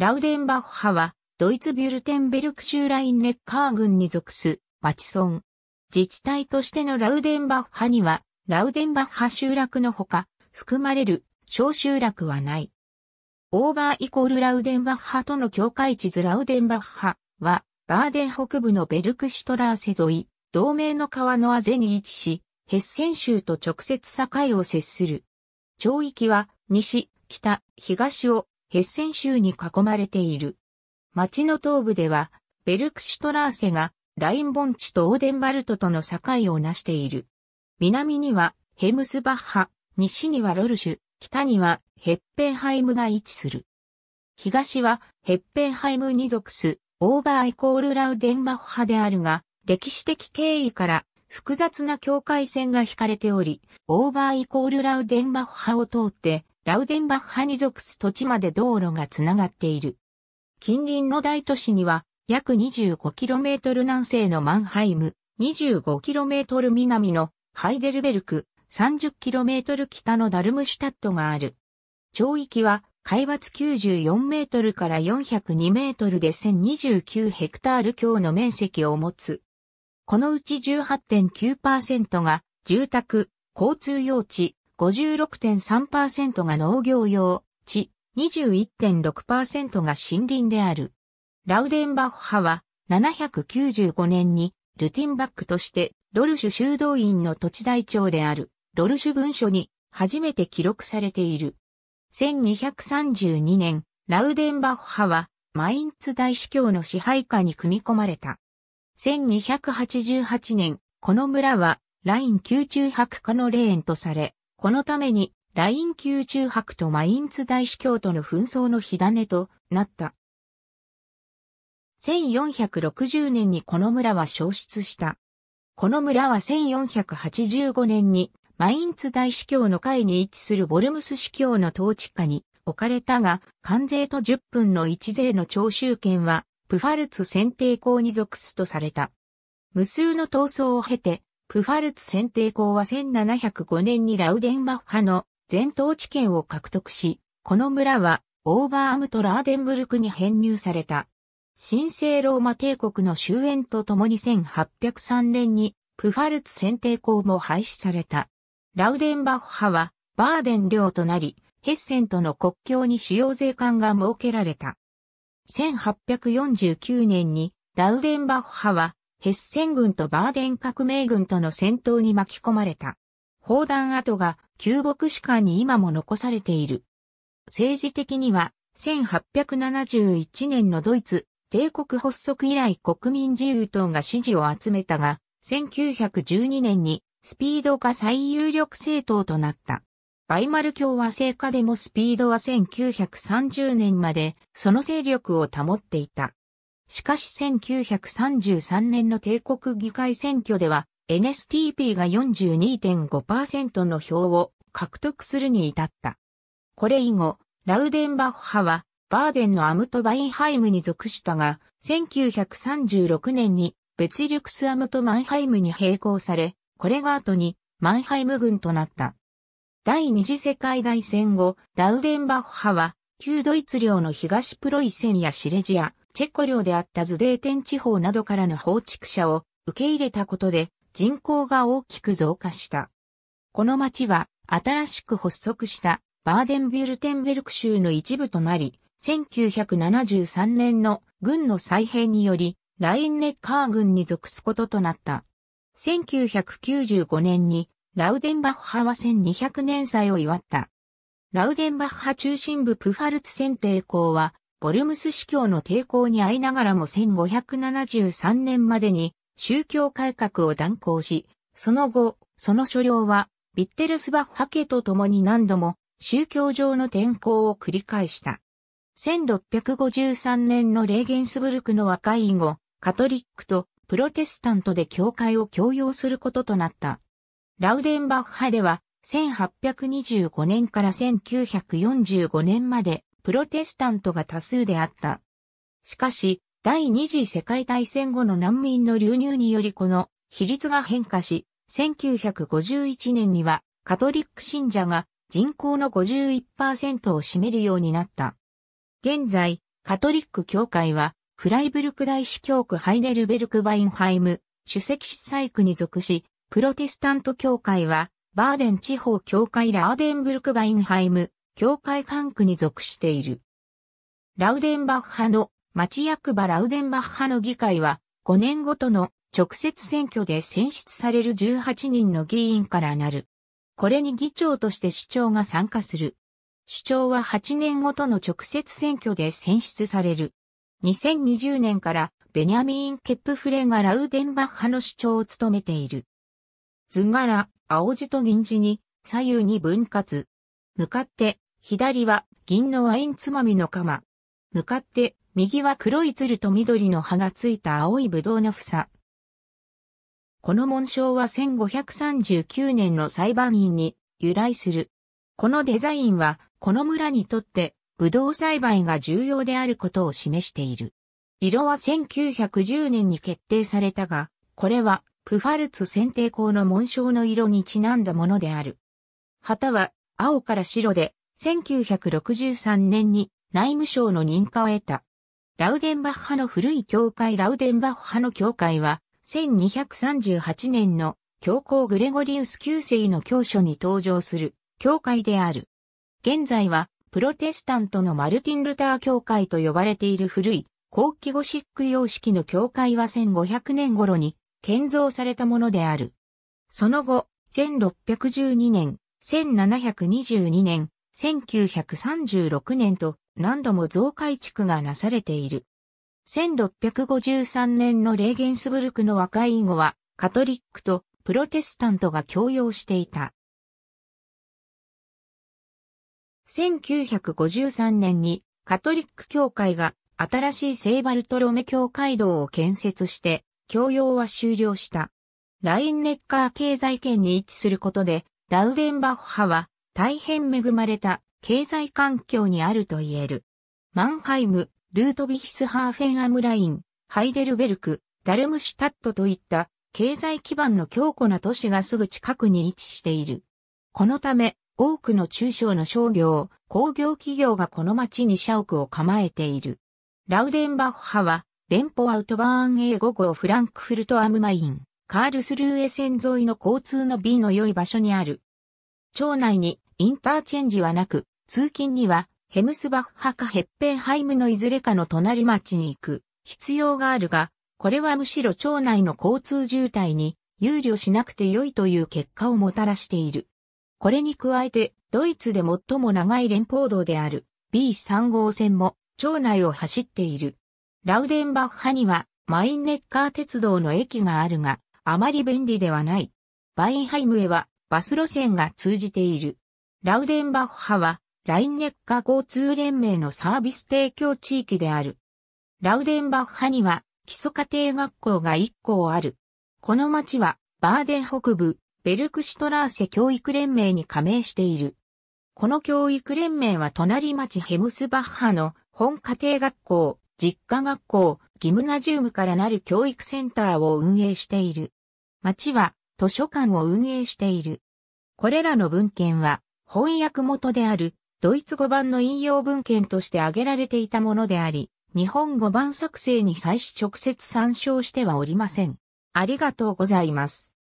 ラウデンバッハは、ドイツビュルテンベルク州ラインネッカー郡に属す、町村。自治体としてのラウデンバッハには、ラウデンバッハ集落のほか、含まれる小集落はない。オーバーイコールラウデンバッハとの境界地図ラウデンバッハは、バーデン北部のベルクシュトラーセ沿い、同盟の川のアゼに位置し、ヘッセン州と直接境を接する。町域は、西、北、東をヘッセン州に囲まれている。町の東部では、ベルクシュトラーセがライン盆地とオーデンバルトとの境を成している。南にはヘムスバッハ、西にはロルシュ、北にはヘッペンハイムが位置する。東はヘッペンハイムに属すオーバーイコールラウデンバッハであるが、歴史的経緯から複雑な境界線が引かれており、オーバーイコールラウデンバッハを通ってラウデンバッハに属す土地まで道路がつながっている。近隣の大都市には、約 25km 南西のマンハイム、25km 南のハイデルベルク、30km 北のダルムシュタットがある。町域は、海抜94メートルから402メートルで1029ヘクタール強の面積を持つ。このうち18.9%が住宅、交通用地、56.3%が農業用、地、21.6%が森林である。ラウデンバッハは、795年に、ルティンバックとして、ドルシュ修道院の土地台帳である、ドルシュ文書に、初めて記録されている。1232年、ラウデンバッハは、マインツ大司教の支配下に組み込まれた。1288年、この村は、ライン宮中白化の霊園とされ、このために、ライン級中白とマインツ大司教との紛争の火種となった。1460年にこの村は消失した。この村は1485年にマインツ大司教の会に位置するボルムス司教の統治下に置かれたが、関税と10分の1税の徴収権はプファルツ選定校に属すとされた。無数の闘争を経て、プファルツ選定校は1705年にラウデンバッハの全統治権を獲得し、この村はオーバーアムト・ラーデンブルクに編入された。神聖ローマ帝国の終焉とともに1803年にプファルツ選定校も廃止された。ラウデンバッハはバーデン領となり、ヘッセンとの国境に主要税関が設けられた。1849年にラウデンバッハはヘッセン軍とバーデン革命軍との戦闘に巻き込まれた。砲弾跡が旧牧士館に今も残されている。政治的には1871年のドイツ帝国発足以来国民自由党が支持を集めたが、1912年にスピードが最有力政党となった。バイマル共和制下でもスピードは1930年までその勢力を保っていた。しかし1933年の帝国議会選挙では NSTP が42.5%の票を獲得するに至った。これ以後、ラウデンバッハはバーデンのアムトバインハイムに属したが、1936年に別リュクスアムトマンハイムに並行され、これが後にマンハイム軍となった。第二次世界大戦後、ラウデンバッハは旧ドイツ領の東プロイセンやシレジア、チェコ領であったズデーテン地方などからの放逐者を受け入れたことで人口が大きく増加した。この町は新しく発足したバーデンビュルテンベルク州の一部となり、1973年の軍の再編により、ラインネッカー軍に属すこととなった。1995年にラウデンバッハは1200年祭を祝った。ラウデンバッハ中心部プファルツ選定校はボルムス司教の抵抗に遭いながらも1573年までに宗教改革を断行し、その後、その所領は、ビッテルスバッハ家と共に何度も宗教上の転校を繰り返した。1653年のレーゲンスブルクの和解以後、カトリックとプロテスタントで教会を共用することとなった。ラウデンバッハでは、1825年から1945年までプロテスタントが多数であった。しかし、第二次世界大戦後の難民の流入によりこの比率が変化し、1951年にはカトリック信者が人口の51%を占めるようになった。現在、カトリック教会はフライブルク大司教区ハイデルベルクバインハイム、主席司祭区に属し、プロテスタント教会はバーデン地方教会ラーデンブルクバインハイム、教会管区に属している。ラウデンバッハの町役場ラウデンバッハの議会は5年ごとの直接選挙で選出される18人の議員からなる。これに議長として首長が参加する。首長は8年ごとの直接選挙で選出される。2020年からベニャミーン・ケップフレがラウデンバッハの首長を務めている。図柄、青地と銀地に左右に分割。向かって、左は銀のワインつまみの釜。向かって、右は黒い鶴と緑の葉がついた青いぶどうの房。この紋章は1539年の裁判員に由来する。このデザインは、この村にとって、ぶどう栽培が重要であることを示している。色は1910年に決定されたが、これは、プファルツ選定校の紋章の色にちなんだものである。旗は、青から白で、1963年に内務省の認可を得た。ラウデンバッハの古い教会ラウデンバッハの教会は、1238年の教皇グレゴリウス9世の教書に登場する教会である。現在は、プロテスタントのマルティン・ルター教会と呼ばれている古い、後期ゴシック様式の教会は1500年頃に建造されたものである。その後、1612年、1722年、1936年と何度も増改築がなされている。1653年のレーゲンスブルクの和解以後は、カトリックとプロテスタントが共用していた。1953年にカトリック教会が新しい聖バルトロメ教会堂を建設して、共用は終了した。ラインネッカー経済圏に位置することで、ラウデンバッハは大変恵まれた経済環境にあると言える。マンハイム、ルートビヒスハーフェンアムライン、ハイデルベルク、ダルムシュタットといった経済基盤の強固な都市がすぐ近くに位置している。このため多くの中小の商業、工業企業がこの町に社屋を構えている。ラウデンバッハは連邦アウトバーン A5 号フランクフルトアムマイン。カールスルーエ線沿いの交通の B の良い場所にある。町内にインターチェンジはなく、通勤にはヘムスバッハかヘッペンハイムのいずれかの隣町に行く必要があるが、これはむしろ町内の交通渋滞に憂慮しなくて良いという結果をもたらしている。これに加えて、ドイツで最も長い連邦道である B3 号線も町内を走っている。ラウデンバッハにはマインネッカー鉄道の駅があるが、あまり便利ではない。バインハイムへはバス路線が通じている。ラウデンバッハはラインネッカ交通連盟のサービス提供地域である。ラウデンバッハには基礎家庭学校が1校ある。この町はバーデン北部ベルクシュトラーセ教育連盟に加盟している。この教育連盟は隣町ヘムスバッハの本家庭学校、実家学校、ギムナジウムからなる教育センターを運営している。町は図書館を運営している。これらの文献は翻訳元であるドイツ語版の引用文献として挙げられていたものであり、日本語版作成に際し直接参照してはおりません。ありがとうございます。